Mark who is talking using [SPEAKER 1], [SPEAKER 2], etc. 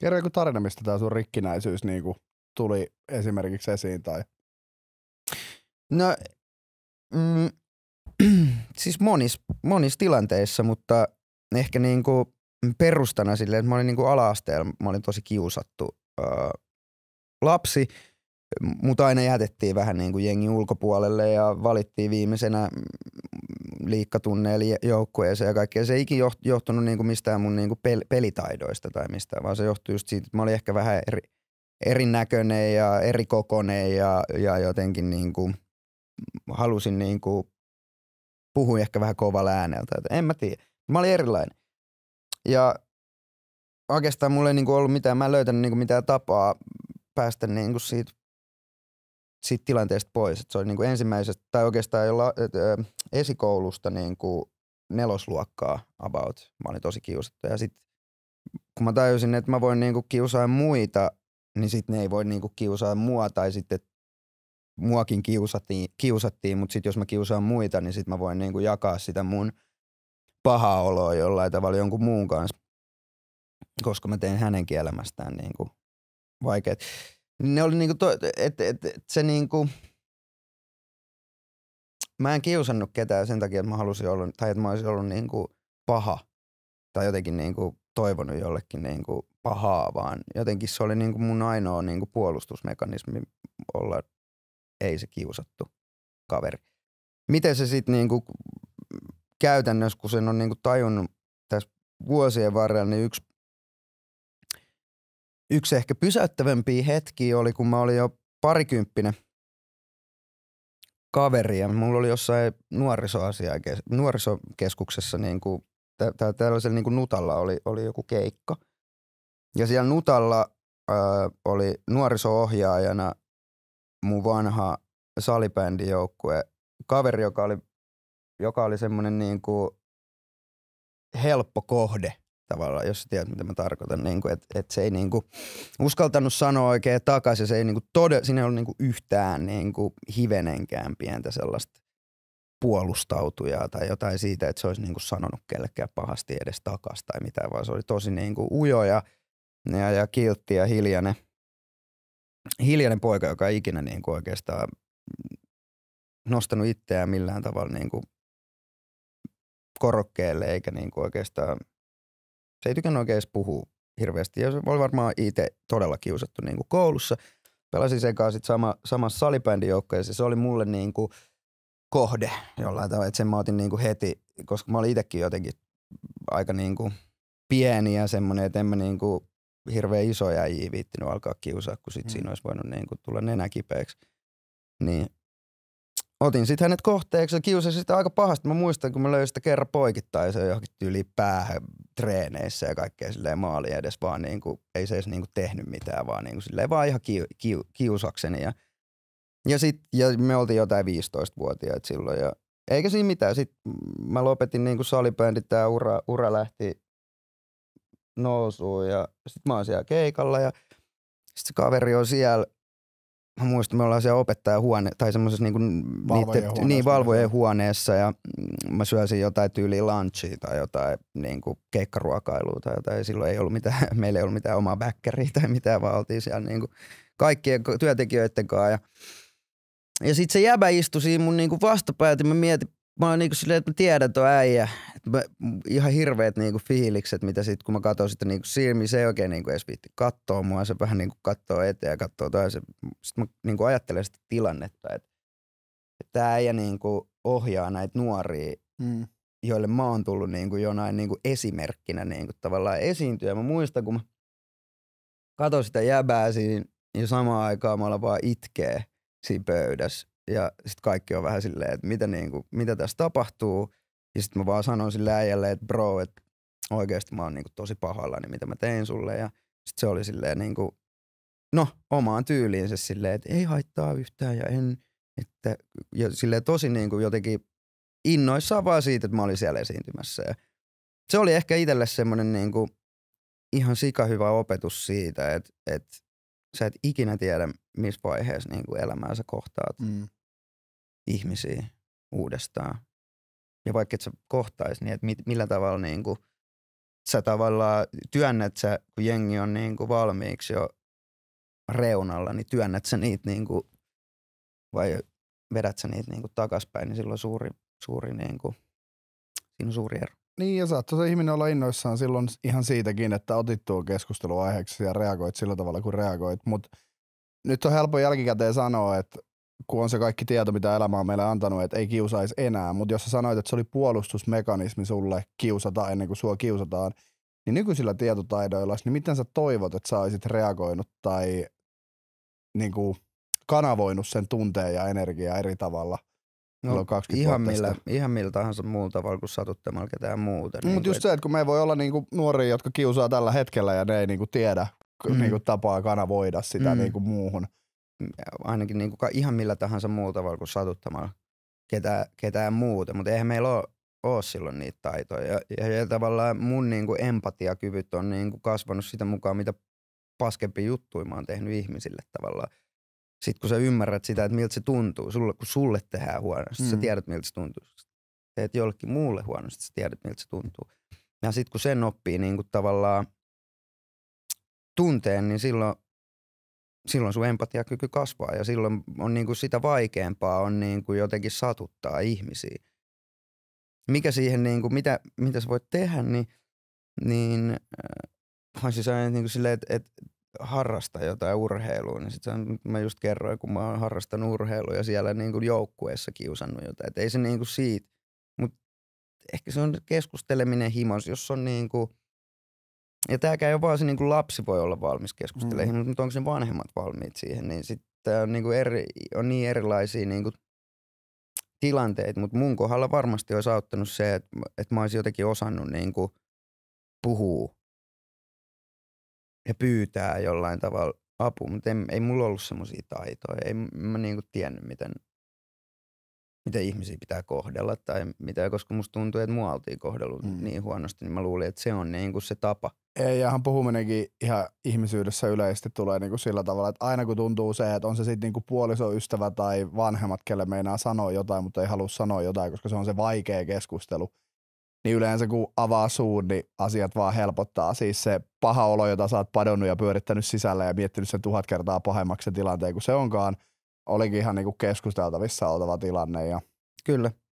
[SPEAKER 1] Kerro joku tarina, mistä tämä sun rikkinäisyys niin kuin tuli esimerkiksi esiin tai... No, mm, siis monissa
[SPEAKER 2] monis tilanteissa, mutta ehkä niin kuin perustana silleen, että mä olin niin kuin ala-asteella, mä olin tosi kiusattu ää, lapsi – mut aina jätettiin vähän niin kuin jengi ulkopuolelle ja valittiin viimeisenä liikkatunneille joukkueeseen ja kaikkea. Se ei ikin johtunut niin kuin mistään mun niin kuin pel- pelitaidoista tai mistään, vaan se johtui just siitä, että mä olin ehkä vähän eri, erinäköinen ja eri ja, ja jotenkin niin kuin halusin niin kuin puhua ehkä vähän kovalla ääneltä. Että en mä tiedä. Mä olin erilainen. Ja oikeastaan mulla ei niin kuin ollut mitään, mä en löytänyt niin kuin mitään tapaa päästä niin kuin siitä siitä tilanteesta pois. Et se oli niin kuin ensimmäisestä, tai oikeastaan jolla, äh, esikoulusta niin kuin nelosluokkaa about. Mä olin tosi kiusattu. Ja sitten kun mä tajusin, että mä voin niin kuin kiusaa muita, niin sitten ne ei voi niin kuin kiusaa mua. Tai sitten muakin kiusattiin, kiusattiin mutta sitten jos mä kiusaan muita, niin sitten mä voin niin kuin jakaa sitä mun pahaa oloa jollain tavalla jonkun muun kanssa. Koska mä tein hänenkin elämästään niin kuin vaikeat. Niin ne oli niinku, että et, et se niinku, mä en kiusannut ketään sen takia, että mä halusin olla, tai että mä olisin ollut niinku paha tai jotenkin niinku toivonut jollekin niinku pahaa, vaan jotenkin se oli niinku mun ainoa niinku puolustusmekanismi olla ei se kiusattu kaveri. Miten se sitten niinku käytännössä, kun sen on niinku tajunnut tässä vuosien varrella, niin yksi yksi ehkä pysäyttävämpi hetki oli, kun mä olin jo parikymppinen kaveri ja mulla oli jossain nuorisokeskuksessa niin kuin, tä, tä, tällaisella niin kuin Nutalla oli, oli joku keikka. Ja siellä Nutalla ää, oli nuoriso-ohjaajana mun vanha salibändijoukkue kaveri, joka oli, joka oli semmoinen niin kuin helppo kohde – tavallaan, jos tiedät mitä mä tarkoitan, niin kuin, että, että se ei niin kuin, uskaltanut sanoa oikein takaisin, se ei niin kuin todella, siinä ei ollut niin kuin yhtään niin kuin hivenenkään pientä sellaista puolustautujaa tai jotain siitä, että se olisi niin kuin sanonut kellekään pahasti edes takaisin tai mitään, vaan se oli tosi niin kuin ujo ja, ja, ja kiltti ja hiljainen, hiljainen poika, joka ei ikinä niin kuin oikeastaan nostanut itseään millään tavalla niin kuin korokkeelle eikä niin kuin oikeastaan – se ei tykännyt oikein edes puhua hirveästi. Ja se oli varmaan itse todella kiusattu niin kuin koulussa. Pelasin sen kanssa sitten sama, samassa salibändijoukkueessa. Siis se oli mulle niin kuin kohde jollain tavalla. Että sen mä otin niin kuin heti, koska mä olin itsekin jotenkin aika niin kuin pieni ja semmoinen, että en mä niin kuin hirveän isoja ei viittinyt alkaa kiusaa, kun sit mm. siinä olisi voinut niin kuin tulla nenä kipeäksi. Niin otin sitten hänet kohteeksi ja kiusasin sitä aika pahasti. Mä muistan, kun mä löysin sitä kerran poikittain se johonkin tyyliin päähän treeneissä ja kaikkea silleen maali edes, vaan niin kuin, ei se edes niin kuin tehnyt mitään, vaan niin kuin silleen vaan ihan kiu, kiu, kiusakseni. Ja, ja, sit, ja me oltiin jotain 15-vuotiaita silloin ja eikä siinä mitään. Sitten mä lopetin niin kuin salibändit, tämä ura, ura lähti nousuun ja sitten mä oon siellä keikalla ja sitten se kaveri on siellä mä muistan, me ollaan siellä opettajahuone, tai semmoisessa niinku niin niitte, niin valvojen huoneessa ja mm, mä syösin jotain tyyliä lunchia tai jotain niin kuin keikkaruokailua tai jotain. Ja silloin ei ollut mitään, meillä ei ollut mitään omaa väkkäriä tai mitään, vaan oltiin siellä kuin niinku kaikkien työntekijöiden kanssa. Ja, ja sitten se jäbä istui siinä mun niin vastapäätä, mä mietin mä oon niinku silleen, että mä tiedän tuo äijä. Mä, ihan hirveet niinku fiilikset, mitä sit kun mä katsoin sitä niinku silmi, se ei oikein niinku edes viitti kattoo mua. Se vähän niinku kattoo eteen ja kattoo toisen. Sitten mä niinku ajattelen sitä tilannetta, että että tää äijä niinku ohjaa näitä nuoria, mm. joille mä oon tullut niinku jonain niinku esimerkkinä niinku tavallaan esiintyä. Mä muistan, kun mä katsoin sitä jäbää siinä ja samaan aikaan mä vaan itkeä siinä pöydässä ja sitten kaikki on vähän silleen, että mitä, kuin niinku, mitä tässä tapahtuu. Ja sitten mä vaan sanoin sille äijälle, että bro, että oikeasti mä oon kuin niinku tosi pahalla, niin mitä mä tein sulle. Ja sitten se oli silleen kuin niinku, no omaan tyyliinsä silleen, että ei haittaa yhtään ja en, että ja silleen tosi niin kuin jotenkin innoissaan vaan siitä, että mä olin siellä esiintymässä. Ja se oli ehkä itselle semmoinen kuin ihan hyvä opetus siitä, että, että sä et ikinä tiedä, missä vaiheessa niin kuin elämää sä kohtaat mm ihmisiä uudestaan. Ja vaikka et sä kohtaisi, niin että mit, millä tavalla niin kuin, sä tavallaan työnnät sä, kun jengi on niin kuin valmiiksi jo reunalla, niin työnnät sä niitä niin kuin,
[SPEAKER 1] vai vedät sä niitä niin kuin takaspäin, niin silloin suuri, suuri niin kuin, siinä on suuri ero. Niin ja saattoi se ihminen olla innoissaan silloin ihan siitäkin, että otit tuon keskustelun aiheeksi ja reagoit sillä tavalla, kuin reagoit. Mutta nyt on helppo jälkikäteen sanoa, että kun on se kaikki tieto, mitä elämä on meille antanut, että ei kiusaisi enää, mutta jos sä sanoit, että se oli puolustusmekanismi sulle kiusata ennen kuin sua kiusataan, niin nykyisillä tietotaidoilla, niin miten sä toivot, että sä olisit reagoinut tai niin kuin kanavoinut sen tunteen ja energiaa eri tavalla?
[SPEAKER 2] No, ihan, millä,
[SPEAKER 1] ihan millä tahansa muulla tavalla kuin satuttamalla
[SPEAKER 2] ketään muuta. Niin Mutta just
[SPEAKER 1] se, että kun me voi olla niinku nuoria, jotka kiusaa tällä hetkellä ja ne ei niinku tiedä mm. niinku tapaa kanavoida sitä mm. niinku muuhun – ainakin niin kuin ihan millä
[SPEAKER 2] tahansa muuta tavalla kuin satuttamalla ketään, ketään muuta, mutta eihän meillä ole, ole silloin niitä taitoja. Ja, ja, tavallaan mun niin kuin empatiakyvyt on niin kuin kasvanut sitä mukaan, mitä paskempi juttu mä oon tehnyt ihmisille tavallaan. Sitten kun sä ymmärrät sitä, että miltä se tuntuu, sulle, kun sulle tehdään huonosti, mm. sä tiedät miltä se tuntuu. Teet jollekin muulle huonosti, sä tiedät miltä se tuntuu. Ja sitten kun sen oppii niin kuin tavallaan tunteen, niin silloin silloin sun empatiakyky kasvaa ja silloin on niin kuin sitä vaikeampaa on niin kuin jotenkin satuttaa ihmisiä. Mikä siihen, niin kuin, mitä, mitä sä voit tehdä, niin, niin äh, siis aina niin kuin silleen, että, että harrasta jotain urheilua, niin sit se mä just kerroin, kun mä oon harrastanut urheilua ja siellä niin kuin joukkueessa kiusannut jotain, että ei se niin kuin siitä, mutta ehkä se on keskusteleminen himos, jos on niin kuin – ja tämäkään jopa se niin kuin lapsi voi olla valmis keskustelemaan, mm. mutta onko ne vanhemmat valmiit siihen, niin sitten on, niin eri, on niin erilaisia niin kuin tilanteet, mutta mun kohdalla varmasti olisi auttanut se, että, että mä olisin jotenkin osannut niin kuin puhua ja pyytää jollain tavalla apua, mutta ei, ei mulla ollut semmoisia taitoja, ei mä niin kuin tiennyt, miten – miten ihmisiä pitää kohdella tai mitä, koska musta tuntuu, että mua oltiin kohdellut mm. niin huonosti, niin mä luulin, että se on niin kuin se tapa.
[SPEAKER 1] Ei, hän puhuminenkin ihan ihmisyydessä yleisesti tulee niin kuin sillä tavalla, että aina kun tuntuu se, että on se sitten niin kuin puolisoystävä tai vanhemmat, kelle meinaa sanoa jotain, mutta ei halua sanoa jotain, koska se on se vaikea keskustelu, niin yleensä kun avaa suun, niin asiat vaan helpottaa. Siis se paha olo, jota sä oot padonnut ja pyörittänyt sisällä ja miettinyt sen tuhat kertaa pahemmaksi se tilanteen kuin se onkaan – olikin ihan niin kuin keskusteltavissa oltava tilanne. Ja Kyllä.